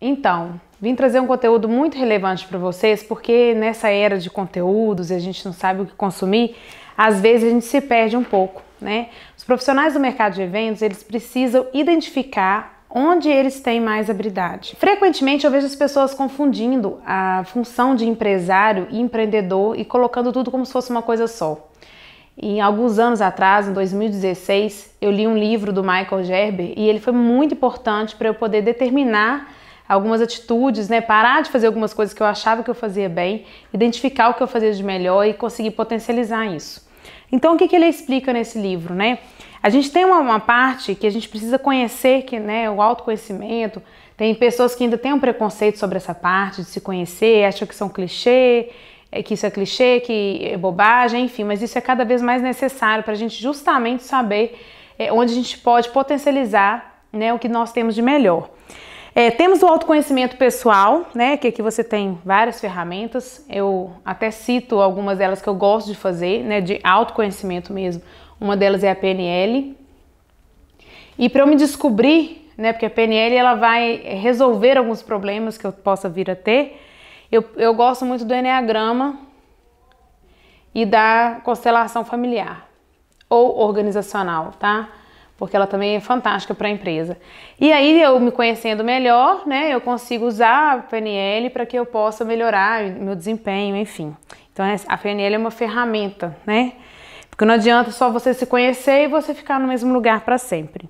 Então, vim trazer um conteúdo muito relevante para vocês, porque nessa era de conteúdos e a gente não sabe o que consumir, às vezes a gente se perde um pouco, né? Os profissionais do mercado de eventos, eles precisam identificar onde eles têm mais habilidade. Frequentemente eu vejo as pessoas confundindo a função de empresário e empreendedor e colocando tudo como se fosse uma coisa só. Em alguns anos atrás, em 2016, eu li um livro do Michael Gerber e ele foi muito importante para eu poder determinar algumas atitudes, né? Parar de fazer algumas coisas que eu achava que eu fazia bem, identificar o que eu fazia de melhor e conseguir potencializar isso. Então, o que, que ele explica nesse livro, né? A gente tem uma, uma, parte que a gente precisa conhecer, que né, o autoconhecimento. Tem pessoas que ainda têm um preconceito sobre essa parte de se conhecer, acham que são clichê, é, que isso é clichê, que é bobagem, enfim. Mas isso é cada vez mais necessário para a gente justamente saber é, onde a gente pode potencializar né, o que nós temos de melhor. É, temos o autoconhecimento pessoal, né? Que aqui você tem várias ferramentas. Eu até cito algumas delas que eu gosto de fazer, né? De autoconhecimento mesmo. Uma delas é a PNL. E para eu me descobrir, né? Porque a PNL ela vai resolver alguns problemas que eu possa vir a ter. Eu, eu gosto muito do Enneagrama e da constelação familiar ou organizacional, tá? porque ela também é fantástica para a empresa. E aí eu me conhecendo melhor, né, eu consigo usar a PNL para que eu possa melhorar meu desempenho, enfim. Então a PNL é uma ferramenta, né? Porque não adianta só você se conhecer e você ficar no mesmo lugar para sempre.